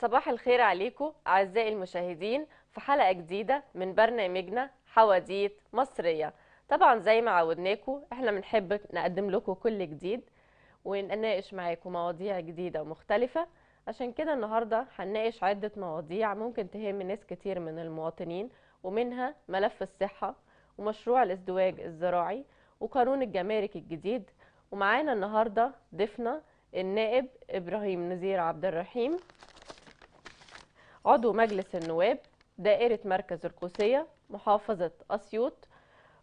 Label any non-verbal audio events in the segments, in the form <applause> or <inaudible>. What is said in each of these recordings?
صباح الخير عليكم أعزائي المشاهدين في حلقة جديدة من برنامجنا حواديت مصرية طبعا زي ما عودناكم احنا بنحب نقدم لكم كل جديد ونناقش معاكم مواضيع جديدة ومختلفة عشان كده النهاردة هنناقش عدة مواضيع ممكن تهم ناس كتير من المواطنين ومنها ملف الصحة ومشروع الازدواج الزراعي وقانون الجمارك الجديد ومعانا النهاردة ضيفنا النائب إبراهيم نزير عبد الرحيم عضو مجلس النواب دائرة مركز القوسية محافظة أسيوط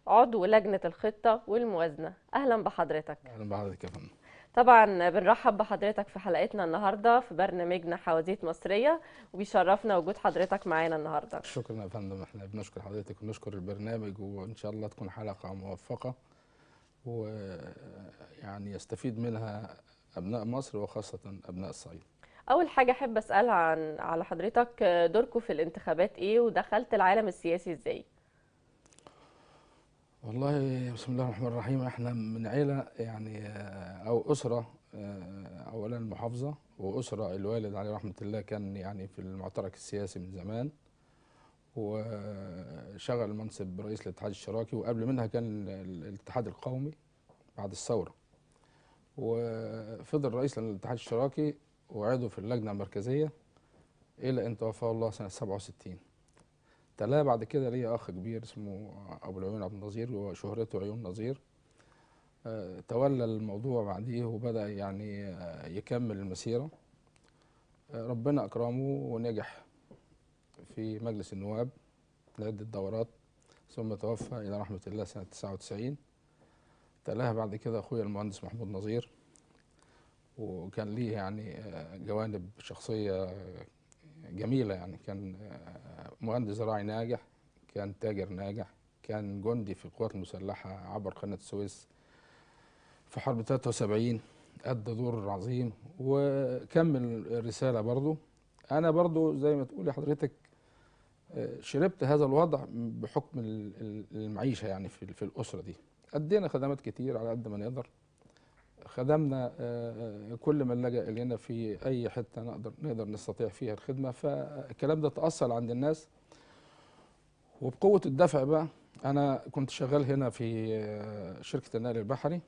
عضو لجنة الخطة والموازنة أهلا بحضرتك أهلا بحضرتك يا فندم طبعا بنرحب بحضرتك في حلقتنا النهارده في برنامجنا حوازيت مصريه وبيشرفنا وجود حضرتك معانا النهارده. شكرا يا فندم احنا بنشكر حضرتك ونشكر البرنامج وان شاء الله تكون حلقه موفقه ويعني يستفيد منها ابناء مصر وخاصه ابناء الصعيد. اول حاجه احب اسالها عن على حضرتك دوركم في الانتخابات ايه ودخلت العالم السياسي ازاي والله بسم الله الرحمن الرحيم احنا من عيله يعني آه، او اسره آه، اولا محافظه واسره الوالد عليه رحمه الله كان يعني في المعترك السياسي من زمان وشغل منصب رئيس الاتحاد الشراكي وقبل منها كان الاتحاد القومي بعد الثوره وفضل رئيس للاتحاد الشراكي وعضو في اللجنة المركزية إلى أن توفاه الله سنة 67 تلاه بعد كده ليا أخ كبير اسمه أبو العيون عبد النظير وشهرته عيون نظير آه، تولى الموضوع بعديه وبدأ يعني آه، يكمل المسيرة آه، ربنا أكرمه ونجح في مجلس النواب لعدة دورات ثم توفى إلى رحمة الله سنة 99 تلاها بعد كده أخويا المهندس محمود نظير وكان ليه يعني آه، جوانب شخصيه جميله يعني كان آه، مهندس زراعي ناجح كان تاجر ناجح كان جندي في القوات المسلحه عبر قناه السويس في حرب 73 ادى دور عظيم وكمل رساله برضو انا برضو زي ما تقولي حضرتك آه، شربت هذا الوضع بحكم المعيشه يعني في الاسره دي ادينا خدمات كتير على قد ما نقدر خدمنا آه، آه، كل من لجا الينا في اي حته نقدر نقدر نستطيع فيها الخدمه فالكلام ده تاصل عند الناس وبقوه الدفع بقى انا كنت شغال هنا في آه، شركه النقل البحري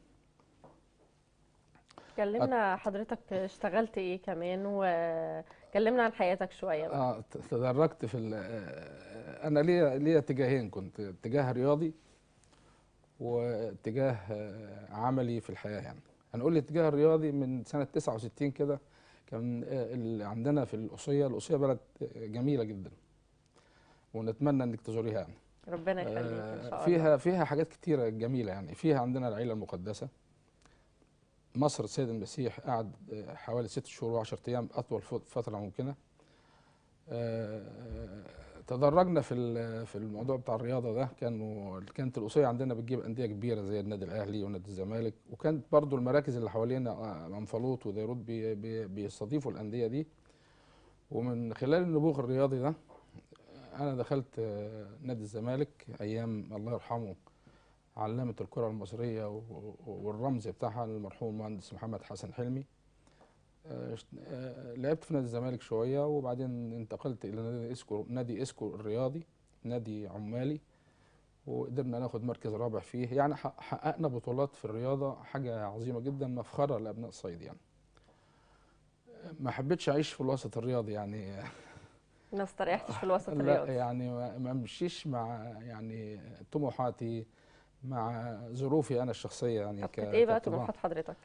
كلمنا حضرتك اشتغلت ايه كمان وكلمنا عن حياتك شويه بقى. اه تدرجت في انا ليا ليا اتجاهين كنت اتجاه رياضي واتجاه عملي في الحياه يعني هنقول الاتجاه الرياضي من سنه 69 كده كان آه، اللي عندنا في القصيه القصيه بلد جميله جدا ونتمنى انك تزوريها يعني ربنا يخليك ان شاء آه، الله فيها فيها حاجات كتيره جميله يعني فيها عندنا العيله المقدسه مصر السيد المسيح قعد آه، حوالي ست شهور و10 ايام اطول فتره ممكنه تدرجنا في في الموضوع بتاع الرياضه ده كانوا كانت الاقصيه عندنا بتجيب انديه كبيره زي النادي الاهلي ونادي الزمالك وكانت برضو المراكز اللي حوالينا آه، منفلوط وديروت بي بي بيستضيفوا الانديه دي ومن خلال النبوغ الرياضي ده انا دخلت آه، نادي الزمالك ايام الله يرحمه علمت الكره المصريه والرمز بتاعها المرحوم المهندس محمد حسن حلمي آه، آه، لعبت في نادي الزمالك شويه وبعدين انتقلت الى نادي اسكو نادي اسكو الرياضي نادي عمالي وقدرنا ناخد مركز رابع فيه يعني حققنا بطولات في الرياضه حاجه عظيمه جدا مفخره لابناء الصعيد يعني ما حبيتش اعيش في الوسط الرياضي يعني ما <laughs> استريحتش في الوسط <laughs> الرياضي لا يعني ما امشيش مع يعني طموحاتي مع ظروفي انا الشخصيه يعني طب كانت ايه بقى طموحات حضرتك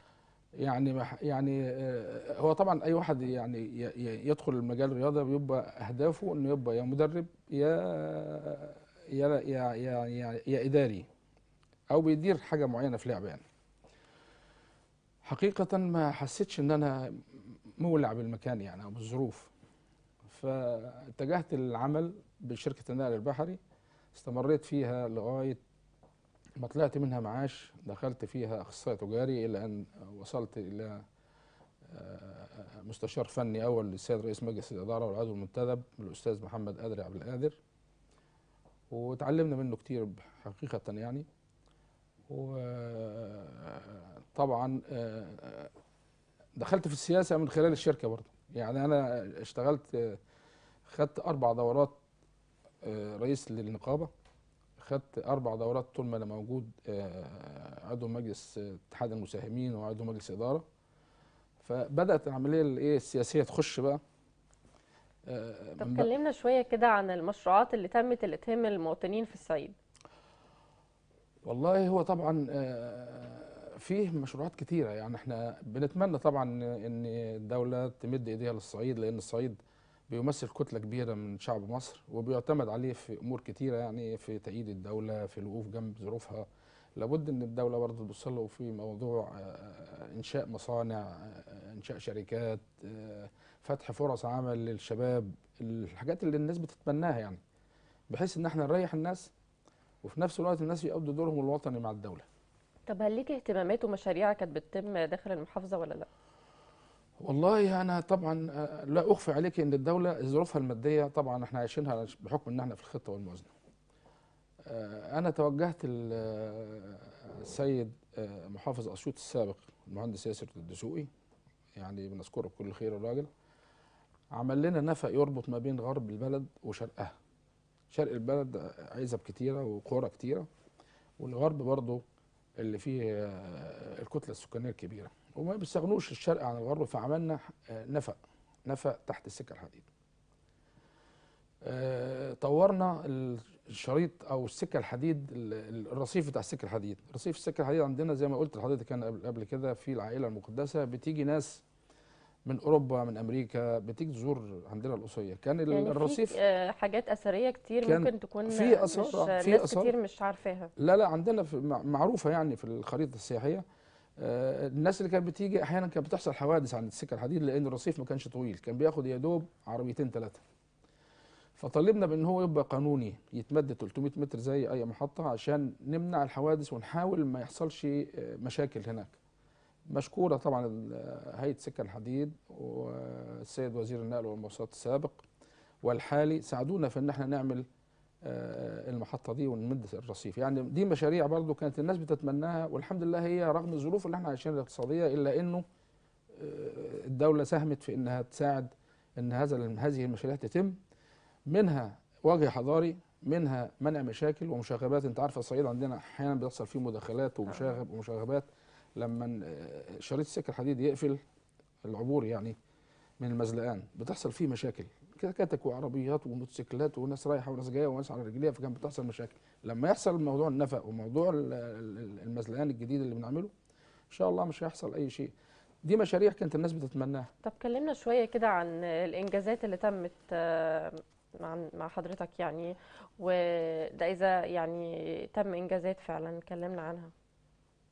يعني يعني آه، هو طبعا اي واحد يعني يدخل المجال الرياضه بيبقى اهدافه انه يبقى يا مدرب يا يا يا يا, يا, يا اداري او بيدير حاجه معينه في لعبه يعني حقيقه ما حسيتش ان انا مولع بالمكان يعني او بالظروف فاتجهت للعمل بشركه النقل البحري استمريت فيها لغايه ما طلعت منها معاش دخلت فيها اخصائي تجاري الى ان وصلت الى آه، مستشار فني اول للسيد رئيس مجلس الاداره والعضو المنتدب الاستاذ محمد قادر عبد القادر وتعلمنا منه كتير حقيقه يعني وطبعا آه، دخلت في السياسه من خلال الشركه برضه يعني انا اشتغلت خدت اربع دورات آه، رئيس للنقابه خدت اربع دورات طول ما انا موجود آه، آه، عضو مجلس اتحاد المساهمين وعضو مجلس اداره فبدات العمليه الايه السياسيه تخش بقى آه، طب كلمنا شويه كده عن المشروعات اللي اللي الاتهام المواطنين في الصعيد والله هو طبعا فيه مشروعات كتيره يعني احنا بنتمنى طبعا ان الدوله تمد ايديها للصعيد لان الصعيد بيمثل كتله كبيره من شعب مصر وبيعتمد عليه في امور كتيره يعني في تأييد الدوله في الوقوف جنب ظروفها لابد ان الدوله برضه تبص له في موضوع آه، آه، انشاء مصانع آه، انشاء شركات فتح فرص عمل للشباب الحاجات اللي الناس بتتمناها يعني بحيث ان احنا نريح الناس وفي نفس الوقت الناس يؤدوا دورهم الوطني مع الدوله طب هل ليك اهتمامات ومشاريع كانت بتتم داخل المحافظه ولا لا والله انا طبعا آه، لا اخفي عليك ان الدوله ظروفها الماديه طبعا احنا عايشينها بحكم ان احنا في الخطه والموازنه. آه، انا توجهت آه، السيد محافظ اسيوط السابق المهندس ياسر الدسوقي يعني بنذكره بكل خير الراجل عمل لنا نفق يربط ما بين غرب البلد وشرقها. شرق البلد عزب كتيره وقرى كتيره والغرب برضه اللي فيه الكتله السكانيه الكبيره. وما بيستغنوش الشرق عن الغرب فعملنا آه، نفق نفق تحت السكه الحديد آه، طورنا الشريط او السكه الحديد الرصيف بتاع السكه الحديد رصيف السكه الحديد عندنا زي ما قلت لحضرتك كان قبل كده في العائله المقدسه بتيجي ناس من اوروبا من امريكا بتيجي تزور عندنا القصيه كان يعني الرصيف في آه، حاجات اثريه كتير ممكن تكون في اثار في اثار كتير مش عارفاها لا لا عندنا معروفه يعني في الخريطه السياحيه آه، الناس اللي كانت بتيجي احيانا كانت بتحصل حوادث عند السكه الحديد لان الرصيف ما كانش طويل كان بياخد يا دوب عربيتين ثلاثه فطالبنا بان هو يبقى قانوني يتمد 300 متر زي اي محطه عشان نمنع الحوادث ونحاول ما يحصلش آه، مشاكل هناك مشكوره طبعا آه، هيئه سكه الحديد والسيد وزير النقل والمواصلات السابق والحالي ساعدونا في ان احنا نعمل المحطه دي ونمد الرصيف يعني دي مشاريع برضو كانت الناس بتتمناها والحمد لله هي رغم الظروف اللي احنا عايشينها الاقتصاديه الا انه آه، الدوله ساهمت في انها تساعد ان هذا هذه المشاريع تتم منها وجه حضاري منها منع مشاكل ومشاغبات انت عارفه الصعيد عندنا احيانا بيحصل فيه مداخلات نعم. ومشاغب ومشاغبات لما آه، شريط السكه الحديد يقفل العبور يعني من المزلقان بتحصل فيه مشاكل كاتك وعربيات وموتوسيكلات وناس رايحه وناس جايه وناس على رجليها فكان بتحصل مشاكل لما يحصل موضوع النفق وموضوع المزلقان الجديد اللي بنعمله ان شاء الله مش هيحصل اي شيء دي مشاريع كانت الناس بتتمناها طب كلمنا شويه كده عن الانجازات اللي تمت آه، مع حضرتك يعني وده اذا يعني تم انجازات فعلا كلمنا عنها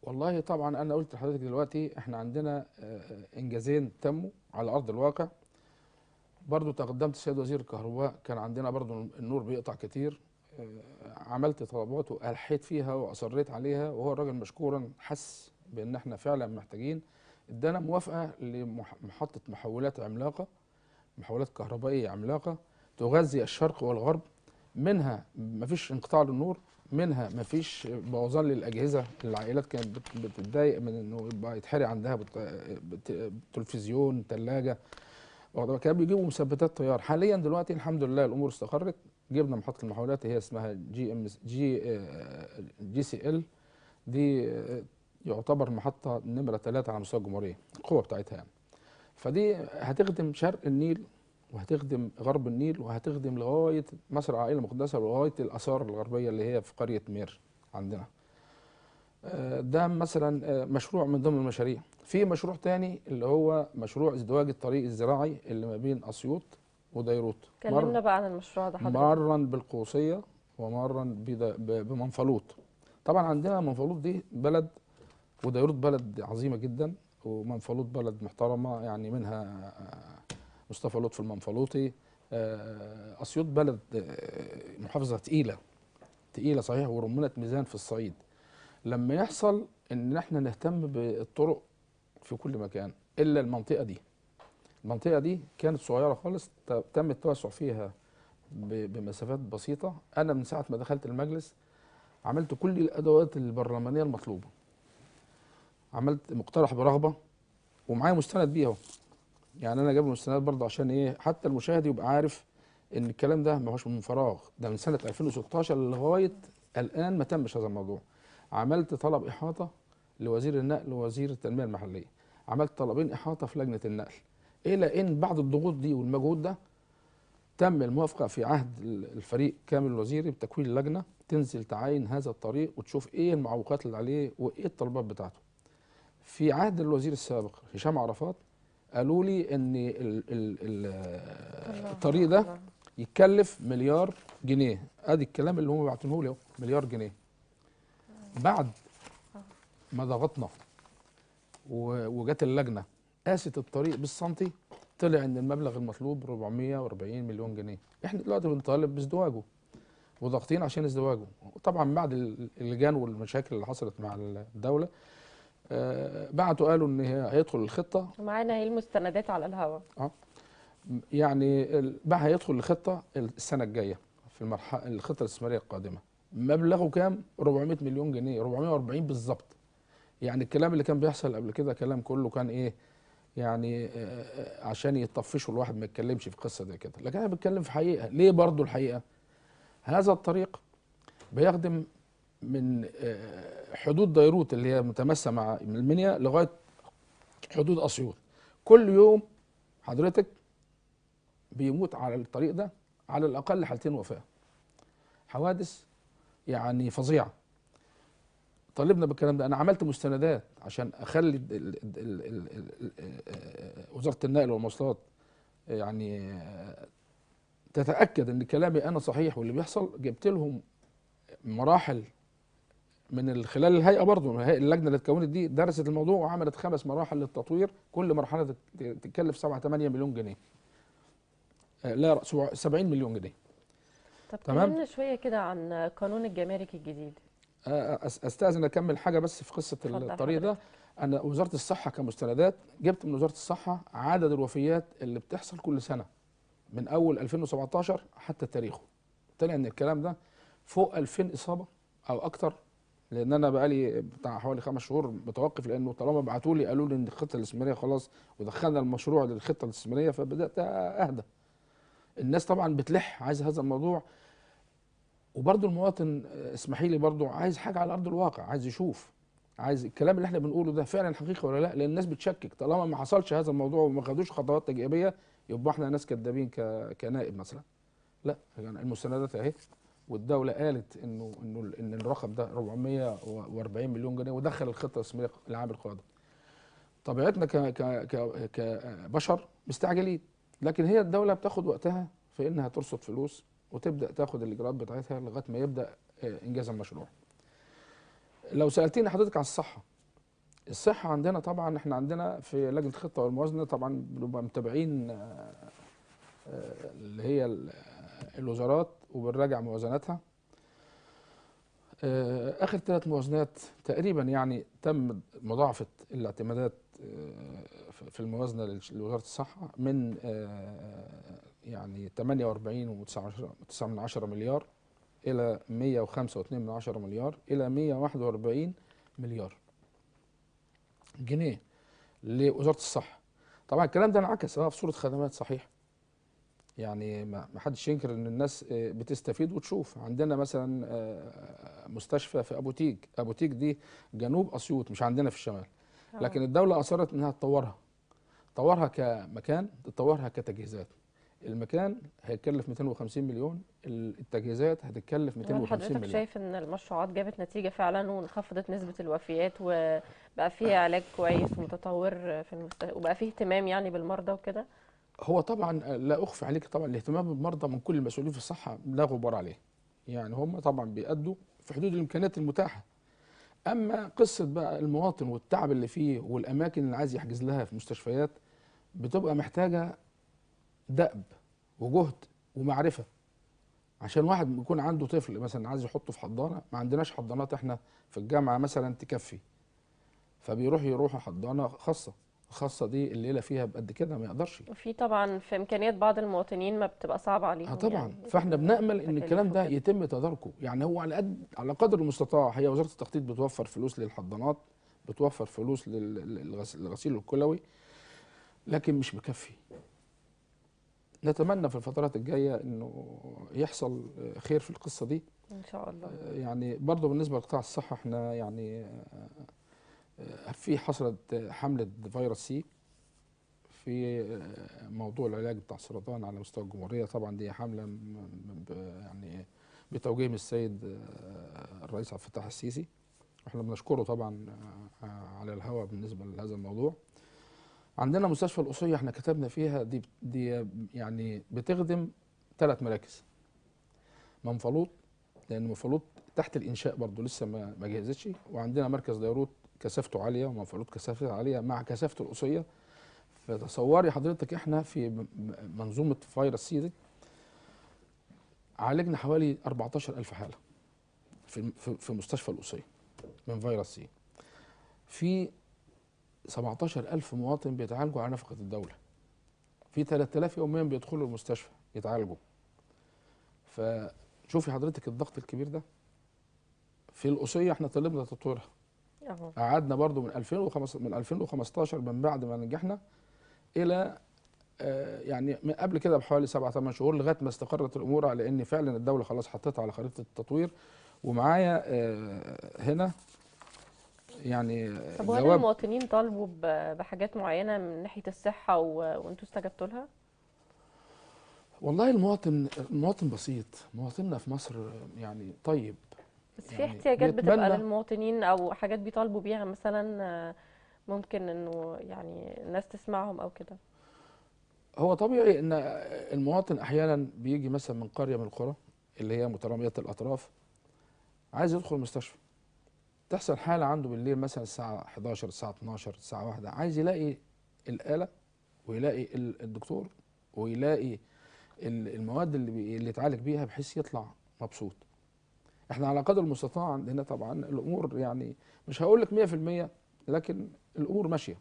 والله طبعا انا قلت لحضرتك دلوقتي احنا عندنا آه، انجازين تموا على ارض الواقع برضو تقدمت السيد وزير الكهرباء كان عندنا برضو النور بيقطع كتير آه، عملت طلبات والحيت فيها واصريت عليها وهو الراجل مشكورا حس بان احنا فعلا محتاجين ادانا موافقه لمحطه محولات عملاقه محولات كهربائيه عملاقه تغذي الشرق والغرب منها مفيش انقطاع للنور منها مفيش بوظان للاجهزه العائلات كانت بتتضايق من انه يبقى يتحرق عندها تلفزيون ثلاجه واخد كانوا بيجيبوا مثبتات طيار حاليا دلوقتي الحمد لله الامور استقرت جبنا محطه المحولات هي اسمها جي ام جي آه، جي سي ال دي آه، يعتبر محطه نمره ثلاثه على مستوى الجمهوريه القوه بتاعتها يعني فدي هتخدم شرق النيل وهتخدم غرب النيل وهتخدم لغايه مصر عائله مقدسه ولغايه الاثار الغربيه اللي هي في قريه مير عندنا آه، ده مثلا مشروع من ضمن المشاريع في مشروع تاني اللي هو مشروع ازدواج الطريق الزراعي اللي ما بين اسيوط وديروت كلمنا بقى عن المشروع ده حضرتك مرا بالقوسيه ومرا بمنفلوط طبعا عندنا منفلوط دي بلد وديروت بلد عظيمه جدا ومنفلوط بلد محترمه يعني منها آه، مصطفى لطفي المنفلوطي آه، اسيوط بلد آه، محافظه تقيله تقيله صحيح ورمنت ميزان في الصعيد لما يحصل ان احنا نهتم بالطرق في كل مكان إلا المنطقة دي المنطقة دي كانت صغيرة خالص تم التوسع فيها بمسافات بسيطة أنا من ساعة ما دخلت المجلس عملت كل الأدوات البرلمانية المطلوبة عملت مقترح برغبة ومعايا مستند بيها يعني أنا جايب المستند برضه عشان إيه حتى المشاهد يبقى عارف إن الكلام ده ما هوش من فراغ ده من سنة 2016 لغاية الآن ما تمش هذا الموضوع عملت طلب إحاطة لوزير النقل ووزير التنميه المحليه عملت طلبين احاطه في لجنه النقل الى ان بعد الضغوط دي والمجهود ده تم الموافقه في عهد الفريق كامل الوزيري بتكوين لجنه تنزل تعاين هذا الطريق وتشوف ايه المعوقات اللي عليه وايه الطلبات بتاعته في عهد الوزير السابق هشام عرفات قالوا لي ان ال ال ال الطريق ده يتكلف مليار جنيه ادي الكلام اللي هم بعتنه لي مليار جنيه بعد ما ضغطنا وجت اللجنه قاست الطريق بالسنتي طلع ان المبلغ المطلوب 440 مليون جنيه احنا دلوقتي بنطالب بازدواجه وضاغطين عشان ازدواجه طبعا بعد اللجان والمشاكل اللي حصلت مع الدوله آه، بعتوا قالوا ان هيدخل الخطه معانا هي المستندات على الهواء اه يعني بقى هيدخل الخطه السنه الجايه في المرحله الخطه الاستثماريه القادمه مبلغه كام 400 مليون جنيه 440 بالظبط يعني الكلام اللي كان بيحصل قبل كده كلام كله كان ايه يعني آه، آه، عشان يطفشوا الواحد ما يتكلمش في قصه زي كده لكن انا بتكلم في حقيقه ليه برضو الحقيقه هذا الطريق بيخدم من آه، حدود ديروت اللي هي متمسه مع المنيا لغايه حدود اسيوط كل يوم حضرتك بيموت على الطريق ده على الاقل حالتين وفاه حوادث يعني فظيعه طالبنا بالكلام ده انا عملت مستندات عشان اخلي وزاره النقل والمواصلات يعني تتاكد ان كلامي انا صحيح واللي بيحصل جبت لهم مراحل من خلال الهيئه برضه اللجنه اللي اتكونت دي درست الموضوع وعملت خمس مراحل للتطوير كل مرحله تتكلف 7 8 مليون جنيه آه، لا 70 مليون جنيه طب تمام شويه كده عن قانون الجمارك الجديد استاذن اكمل حاجه بس في قصه الطريق ده ان وزاره الصحه كمستندات جبت من وزاره الصحه عدد الوفيات اللي بتحصل كل سنه من اول 2017 حتى تاريخه طلع ان الكلام ده فوق 2000 اصابه او اكتر لان انا بقالي بتاع حوالي خمس شهور متوقف لانه طالما بعتوا لي قالوا لي ان الخطه الاستثماريه خلاص ودخلنا المشروع للخطه الاستثماريه فبدات اهدى الناس طبعا بتلح عايزه هذا الموضوع وبرضه المواطن آه، اسمحي لي برضه عايز حاجه على ارض الواقع عايز يشوف عايز الكلام اللي احنا بنقوله ده فعلا حقيقه ولا لا لان الناس بتشكك طالما ما حصلش هذا الموضوع وما خدوش خطوات ايجابيه يبقى احنا ناس كدابين كنائب مثلا لا يعني المستندات اهي والدوله قالت انه انه ان الرقم ده 440 مليون جنيه ودخل الخطه الرسميه العام القادم طبيعتنا ك ك كبشر مستعجلين لكن هي الدوله بتاخد وقتها في انها ترصد فلوس وتبدا تاخد الاجراءات بتاعتها لغايه ما يبدا آه، انجاز المشروع لو سالتني حضرتك عن الصحه الصحه عندنا طبعا احنا عندنا في لجنه الخطه والموازنه طبعا بنبقى متابعين آه، آه، اللي هي الوزارات وبنراجع موازناتها اخر ثلاث موازنات تقريبا يعني تم مضاعفه الاعتمادات في الموازنه لوزاره الصحه من يعني 48 و9 مليار الى 105.2 مليار الى 141 مليار جنيه لوزاره الصحه طبعا الكلام ده انعكس بقى في صوره خدمات صحيح يعني ما حدش ينكر ان الناس آه، بتستفيد وتشوف عندنا مثلا آه، مستشفى في ابو تيج ابو تيج دي جنوب اسيوط مش عندنا في الشمال آه. لكن الدوله اصرت انها تطورها طورها كمكان تطورها كتجهيزات المكان هيتكلف 250 مليون التجهيزات هتتكلف 250 مليون حضرتك شايف ان المشروعات جابت نتيجه فعلا وانخفضت نسبه الوفيات وبقى فيها علاج كويس ومتطور في المست... وبقى فيه اهتمام يعني بالمرضى وكده هو طبعا لا اخفي عليك طبعا الاهتمام بالمرضى من كل المسؤولين في الصحه لا غبار عليه يعني هم طبعا بيأدوا في حدود الامكانيات المتاحه اما قصه بقى المواطن والتعب اللي فيه والاماكن اللي عايز يحجز لها في مستشفيات بتبقى محتاجه دأب وجهد ومعرفه عشان واحد يكون عنده طفل مثلا عايز يحطه في حضانه ما عندناش حضانات احنا في الجامعه مثلا تكفي فبيروح يروح حضانه خاصه الخاصه دي الليله فيها بقد كده ما يقدرش وفي طبعا في امكانيات بعض المواطنين ما بتبقى صعبه عليهم اه يعني. طبعا يعني فاحنا بنامل ان الكلام ده يتم تداركه يعني هو على قد على قدر المستطاع هي وزاره التخطيط بتوفر فلوس للحضانات بتوفر فلوس للغسيل الكلوي لكن مش مكفي نتمنى في الفترات الجايه انه يحصل خير في القصه دي ان شاء الله آه، يعني برضه بالنسبه لقطاع الصحه احنا يعني آه، آه، في حصلت حمله فيروس سي في موضوع العلاج بتاع السرطان على مستوى الجمهوريه طبعا دي حمله يعني بتوجيه من السيد الرئيس عبد الفتاح السيسي احنا بنشكره طبعا على الهوى بالنسبه لهذا الموضوع عندنا مستشفى الأصية احنا كتبنا فيها دي دي يعني بتخدم ثلاث مراكز منفلوط لان منفلوط تحت الانشاء برضه لسه ما ما جهزتش وعندنا مركز ديروت كثافته عاليه ومنفلوط كثافته عاليه مع كثافه الأصية فتصوري حضرتك احنا في منظومه فيروس سي دي عالجنا حوالي 14000 حاله في في مستشفى الأصية من فيروس سي في 17000 مواطن بيتعالجوا على نفقه الدوله في 3000 يوميا بيدخلوا المستشفى يتعالجوا فشوفي حضرتك الضغط الكبير ده في الأصية احنا طلبنا تطويرها قعدنا برضو من 2015 من بعد ما نجحنا الى آه، يعني من قبل كده بحوالي 7 8 شهور لغايه ما استقرت الامور على ان فعلا الدوله خلاص حطيتها على خريطه التطوير ومعايا آه، هنا يعني طب وهل المواطنين طالبوا بحاجات معينه من ناحيه الصحه وانتوا استجبتوا لها؟ والله المواطن المواطن بسيط مواطننا في مصر يعني طيب بس يعني في احتياجات بتبقى للمواطنين او حاجات بيطالبوا بيها مثلا آه، ممكن انه يعني الناس تسمعهم او كده هو طبيعي ان المواطن احيانا بيجي مثلا من قريه من القرى اللي هي متراميه الاطراف عايز يدخل مستشفى تحصل حاله عنده بالليل مثلا الساعه 11 الساعه 12 الساعه 1 عايز يلاقي الاله ويلاقي الدكتور ويلاقي المواد اللي اللي اتعالج بيها بحيث يطلع مبسوط احنا على قدر المستطاع عندنا طبعا الامور يعني مش هقول لك 100% لكن الامور ماشيه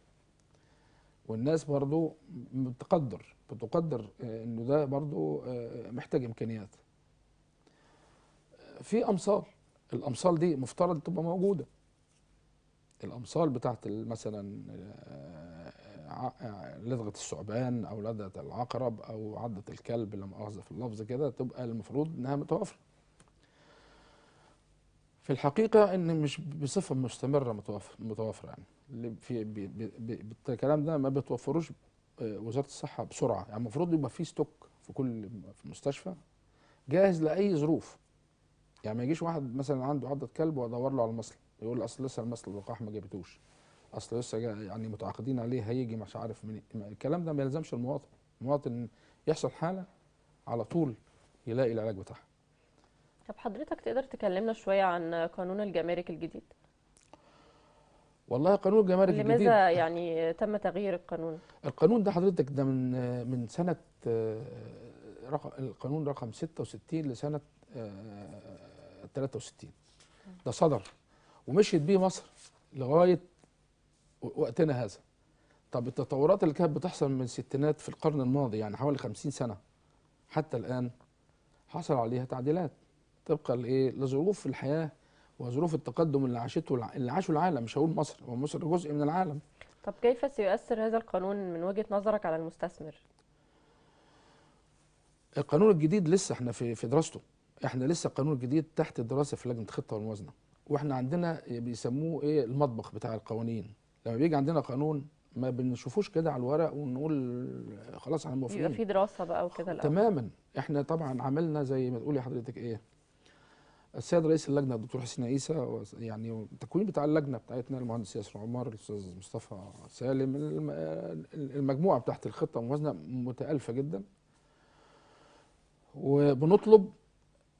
والناس برضو بتقدر بتقدر انه ده برضو آه، محتاج امكانيات في امثال الامصال دي مفترض تبقى موجوده الامصال بتاعت مثلا آه، آه، آه، لدغه الثعبان او لدغه العقرب او عضه الكلب لما اخذ في اللفظ كده تبقى المفروض انها متوفره في الحقيقه ان مش بصفه مستمره متوفر يعني في بالكلام ده ما بتوفروش وزاره الصحه بسرعه يعني المفروض يبقى في ستوك في كل في مستشفى جاهز لاي ظروف يعني ما يجيش واحد مثلا عنده عضه كلب وادور له على المصل يقول اصل لسه المصل الوقاح ما جابتوش اصل لسه يعني متعاقدين عليه هيجي مش عارف من الكلام ده ما يلزمش المواطن المواطن يحصل حاله على طول يلاقي العلاج بتاعها طب حضرتك تقدر تكلمنا شويه عن قانون الجمارك الجديد والله قانون الجمارك الجديد لماذا <laughs> يعني تم تغيير القانون القانون ده حضرتك ده من من سنه آه، رقم القانون رقم 66 لسنه آه، 63 ده صدر ومشيت بيه مصر لغايه وقتنا هذا طب التطورات اللي كانت بتحصل من الستينات في القرن الماضي يعني حوالي 50 سنه حتى الان حصل عليها تعديلات طبقا لايه لظروف الحياه وظروف التقدم اللي عاشته اللي عاشه العالم مش هقول مصر هو مصر جزء من العالم طب كيف سيؤثر هذا القانون من وجهه نظرك على المستثمر القانون الجديد لسه احنا في في دراسته احنا لسه القانون الجديد تحت الدراسه في لجنه الخطه والموازنه واحنا عندنا بيسموه ايه المطبخ بتاع القوانين لما بيجي عندنا قانون ما بنشوفوش كده على الورق ونقول خلاص احنا موافقين يبقى في دراسه بقى وكده الاول تماما احنا طبعا عملنا زي ما تقولي حضرتك ايه السيد رئيس اللجنه الدكتور حسين عيسى يعني التكوين بتاع اللجنه بتاعتنا المهندس ياسر عمر الاستاذ مصطفى سالم المجموعه بتاعت الخطه والموازنه متالفه جدا وبنطلب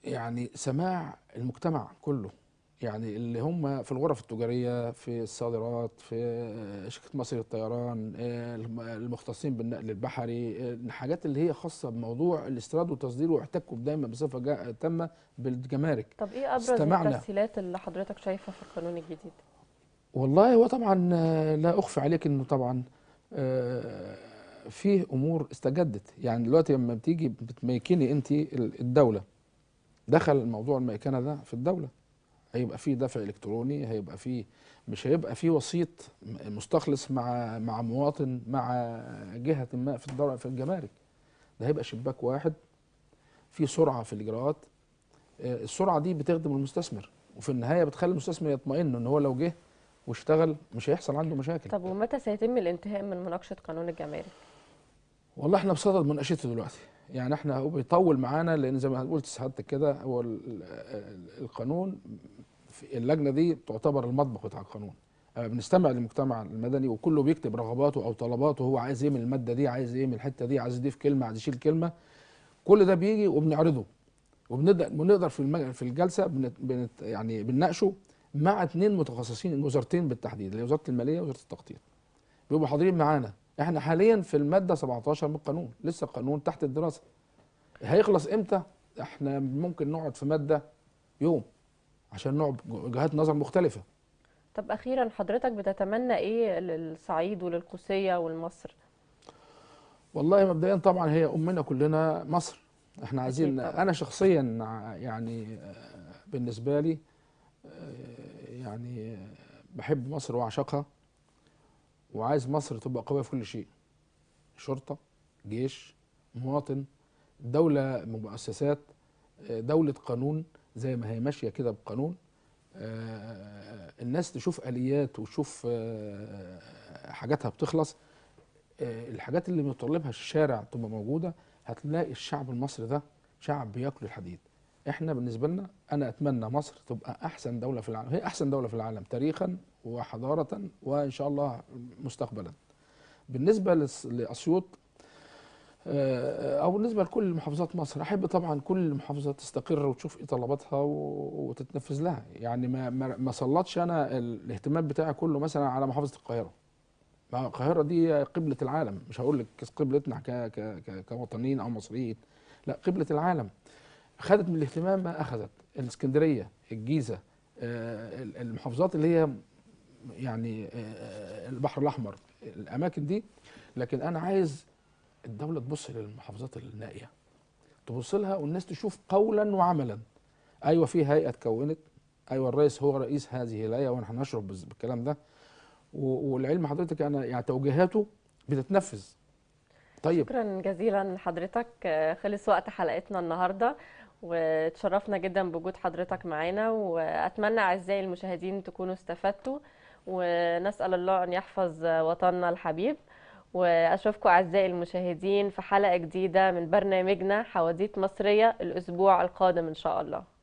يعني سماع المجتمع كله يعني اللي هم في الغرف التجاريه في الصادرات في آه، شركه مصر للطيران آه، المختصين بالنقل البحري آه، الحاجات اللي هي خاصه بموضوع الاستيراد والتصدير واحتكوا دايما بصفه تامه بالجمارك طب ايه ابرز استمعنا. التسهيلات اللي حضرتك شايفها في القانون الجديد والله هو طبعا لا اخفي عليك انه طبعا فيه امور استجدت يعني دلوقتي لما بتيجي بتميكني انت الدوله دخل موضوع الميكنه ده في الدوله هيبقى فيه دفع الكتروني هيبقى فيه مش هيبقى فيه وسيط مستخلص مع مع مواطن مع جهه ما في الدوله في الجمارك ده هيبقى شباك واحد في سرعه في الاجراءات آه، السرعه دي بتخدم المستثمر وفي النهايه بتخلي المستثمر يطمئن ان هو لو جه واشتغل مش هيحصل عنده مشاكل طب ومتى سيتم الانتهاء من مناقشه قانون الجمارك والله احنا بصدد مناقشته دلوقتي يعني احنا هو بيطول معانا لان زي ما قلت سعادتك كده هو القانون في اللجنه دي تعتبر المطبخ بتاع القانون آه، بنستمع للمجتمع المدني وكله بيكتب رغباته او طلباته هو عايز ايه من الماده دي عايز ايه من الحته دي عايز يضيف كلمه عايز يشيل كلمه كل ده بيجي وبنعرضه وبنبدا بنقدر في في الجلسه بنت... بنت... يعني بنناقشه مع اثنين متخصصين وزارتين بالتحديد اللي وزاره الماليه ووزاره التخطيط بيبقوا حاضرين معانا احنا حاليا في الماده 17 من القانون لسه القانون تحت الدراسه هيخلص امتى احنا ممكن نقعد في ماده يوم عشان نقعد وجهات نظر مختلفه طب اخيرا حضرتك بتتمنى ايه للصعيد وللقوسيه ولمصر والله مبدئيا طبعا هي امنا كلنا مصر احنا عايزين انا شخصيا يعني آه، بالنسبه لي آه، يعني آه، بحب مصر واعشقها وعايز مصر تبقى قويه في كل شيء شرطه جيش مواطن دوله مؤسسات دوله قانون زي ما هي ماشيه كده بقانون آه، الناس تشوف اليات وتشوف آه، حاجاتها بتخلص آه، الحاجات اللي متطلبها الشارع تبقى موجوده هتلاقي الشعب المصري ده شعب بياكل الحديد احنا بالنسبه لنا انا اتمنى مصر تبقى احسن دوله في العالم هي احسن دوله في العالم تاريخا وحضاره وان شاء الله مستقبلا بالنسبه لاسيوط آه، او بالنسبه لكل محافظات مصر احب طبعا كل محافظه تستقر وتشوف ايه طلباتها وتتنفذ لها يعني ما ما سلطش انا الاهتمام بتاعي كله مثلا على محافظه القاهره ما القاهره دي قبله العالم مش هقول لك قبلتنا كمواطنين او مصريين لا قبله العالم خدت من الاهتمام ما اخذت الاسكندريه الجيزه آه، المحافظات اللي هي يعني آه، آه، البحر الاحمر الاماكن دي لكن انا عايز الدوله تبص للمحافظات النائيه تبص لها والناس تشوف قولا وعملا ايوه في هيئه اتكونت ايوه الرئيس هو رئيس هذه الهيئه ونحن نشرب بالكلام ده والعلم حضرتك انا يعني توجيهاته بتتنفذ طيب شكرا جزيلا لحضرتك خلص وقت حلقتنا النهارده وتشرفنا جدا بوجود حضرتك معانا واتمنى اعزائي المشاهدين تكونوا استفدتوا ونسال الله ان يحفظ وطننا الحبيب واشوفكم اعزائي المشاهدين في حلقه جديده من برنامجنا حواديت مصريه الاسبوع القادم ان شاء الله